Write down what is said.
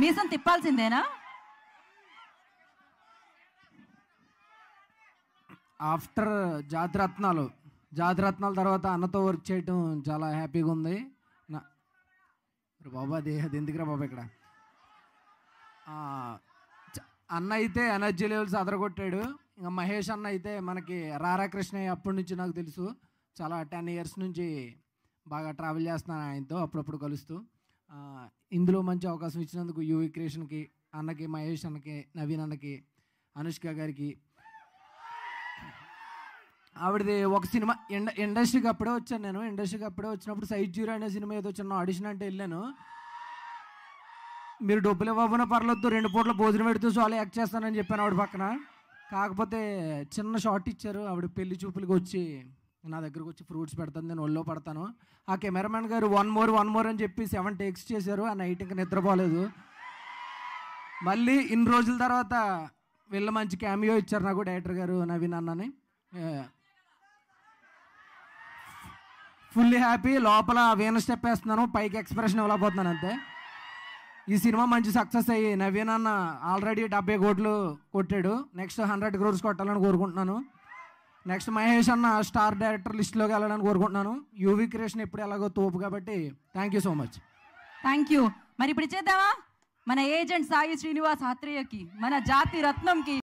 మీసం తిప్పాల్సిందేనా ఆఫ్టర్ జాతిరత్నాలు జాతిరత్నాల తర్వాత అన్నతో వర్క్ చేయటం చాలా హ్యాపీగా ఉంది నా బాబా అది అది ఎందుకురా బాబా ఇక్కడ అన్న అయితే ఎనర్జీ లెవెల్స్ అదరగొట్టాడు ఇంకా మహేష్ అన్న అయితే మనకి రారాకృష్ణయ్య అప్పటి నుంచి నాకు తెలుసు చాలా టెన్ ఇయర్స్ నుంచి బాగా ట్రావెల్ చేస్తున్నాను ఆయనతో అప్పుడప్పుడు కలుస్తూ ఇందులో మంచి అవకాశం ఇచ్చినందుకు యూవి క్రియేషన్కి అన్నకి మహేష్ అన్నకి నవీన్ అన్నకి అనుష్క గారికి ఆవిడది ఒక సినిమా ఇండ ఇండస్ట్రీకి అప్పుడే వచ్చాను నేను ఇండస్ట్రీకి అప్పుడే వచ్చినప్పుడు సైజ్ జీరో అనే సినిమా ఏదో చిన్న ఆడిషన్ అంటే వెళ్ళాను మీరు డబ్బులు ఇవ్వబోన పర్లేదు రెండు పూట్ల భోజనం పెడుతూ సో అలా యాక్ట్ చేస్తానని చెప్పాను ఆవిడ పక్కన కాకపోతే చిన్న షార్ట్ ఇచ్చారు ఆవిడ పెళ్లి చూపులకు వచ్చి నా దగ్గరకు వచ్చి ఫ్రూట్స్ పెడతాను నేను ఒళ్ళో పడతాను ఆ కెమెరామెన్ గారు వన్ మోర్ వన్ మోర్ అని చెప్పి సెవెన్ టేక్స్ చేశారు ఆ నైట్ ఇంకా నిద్రపోలేదు మళ్ళీ ఇన్ని రోజుల తర్వాత వీళ్ళ మంచి క్యామియో ఇచ్చారు నాకు డైరెక్టర్ గారు నవీన్ అన్నని ఫుల్లీ హ్యాపీ లోపల వీణ స్టెప్ వేస్తున్నాను పైకి ఎక్స్ప్రెషన్ ఇవ్వలేకపోతున్నాను అంతే ఈ సినిమా మంచి సక్సెస్ అయ్యి నవీన్ అన్న ఆల్రెడీ డెబ్బై కోట్లు కొట్టాడు నెక్స్ట్ హండ్రెడ్ క్రోర్స్ కొట్టాలని కోరుకుంటున్నాను నెక్స్ట్ మహేష్ అన్న స్టార్ డైరెక్టర్ లిస్ట్లోకి వెళ్ళడానికి కోరుకుంటున్నాను యూవి క్రియేషన్ ఎప్పుడు ఎలాగో తోపు కాబట్టి thank you so much thank you మరి ఇప్పుడు చేద్దామా మన ఏజెంట్ సాయి శ్రీనివాస్ ఆత్రేయకి మన జాతి రత్నంకి